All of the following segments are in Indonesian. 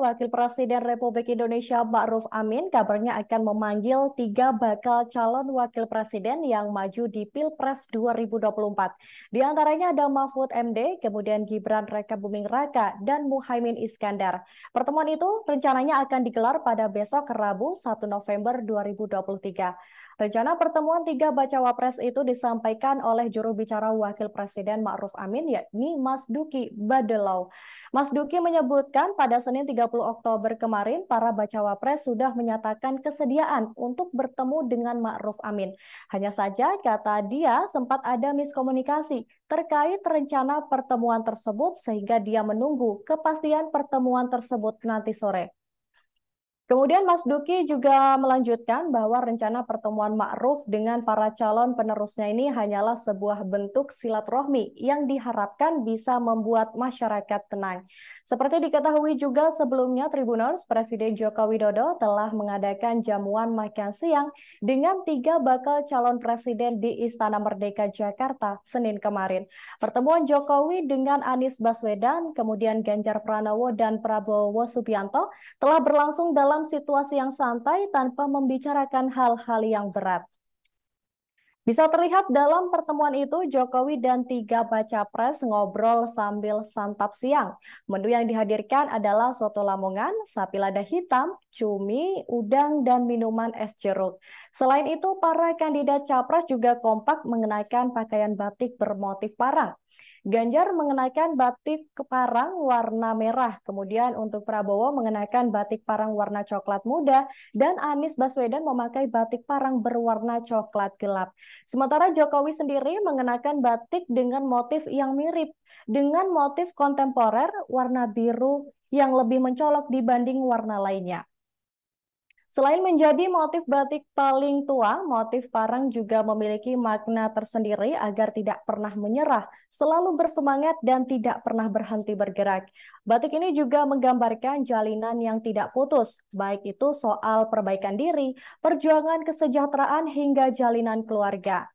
Wakil Presiden Republik Indonesia Ma'ruf Amin kabarnya akan memanggil tiga bakal calon wakil presiden yang maju di Pilpres 2024. Di antaranya ada Mahfud MD, kemudian Gibran Reka Buming Raka, dan Muhaimin Iskandar. Pertemuan itu rencananya akan digelar pada besok Rabu 1 November 2023. Rencana pertemuan tiga bacawa pres itu disampaikan oleh juru bicara Wakil Presiden Ma'ruf Amin, yakni Mas Duki Badelau. Mas Duki menyebutkan pada Senin 30 Oktober kemarin, para bacawa pres sudah menyatakan kesediaan untuk bertemu dengan Ma'ruf Amin. Hanya saja, kata dia, sempat ada miskomunikasi terkait rencana pertemuan tersebut sehingga dia menunggu kepastian pertemuan tersebut nanti sore. Kemudian Mas Duki juga melanjutkan bahwa rencana pertemuan Ma'ruf dengan para calon penerusnya ini hanyalah sebuah bentuk silaturahmi yang diharapkan bisa membuat masyarakat tenang. Seperti diketahui juga sebelumnya Tribuners Presiden Joko Widodo telah mengadakan jamuan makan siang dengan tiga bakal calon presiden di Istana Merdeka Jakarta Senin kemarin. Pertemuan Jokowi dengan Anies Baswedan, kemudian Ganjar Pranowo dan Prabowo Subianto telah berlangsung dalam dalam situasi yang santai tanpa membicarakan hal-hal yang berat. Bisa terlihat dalam pertemuan itu, Jokowi dan tiga baca pres ngobrol sambil santap siang. Menu yang dihadirkan adalah soto lamongan, sapi lada hitam, cumi, udang, dan minuman es jeruk. Selain itu, para kandidat capres juga kompak mengenakan pakaian batik bermotif parang. Ganjar mengenakan batik parang warna merah, kemudian untuk Prabowo mengenakan batik parang warna coklat muda, dan Anies Baswedan memakai batik parang berwarna coklat gelap. Sementara Jokowi sendiri mengenakan batik dengan motif yang mirip dengan motif kontemporer warna biru yang lebih mencolok dibanding warna lainnya. Selain menjadi motif batik paling tua, motif parang juga memiliki makna tersendiri agar tidak pernah menyerah, selalu bersemangat dan tidak pernah berhenti bergerak. Batik ini juga menggambarkan jalinan yang tidak putus, baik itu soal perbaikan diri, perjuangan kesejahteraan hingga jalinan keluarga.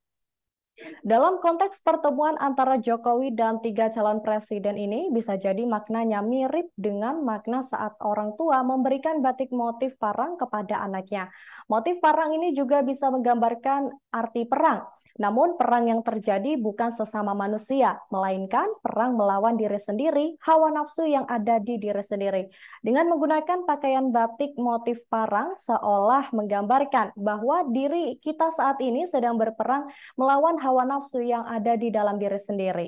Dalam konteks pertemuan antara Jokowi dan tiga calon presiden ini, bisa jadi maknanya mirip dengan makna saat orang tua memberikan batik motif parang kepada anaknya. Motif parang ini juga bisa menggambarkan arti perang, namun perang yang terjadi bukan sesama manusia, melainkan perang melawan diri sendiri, hawa nafsu yang ada di diri sendiri. Dengan menggunakan pakaian batik motif parang, seolah menggambarkan bahwa diri kita saat ini sedang berperang melawan hawa nafsu yang ada di dalam diri sendiri.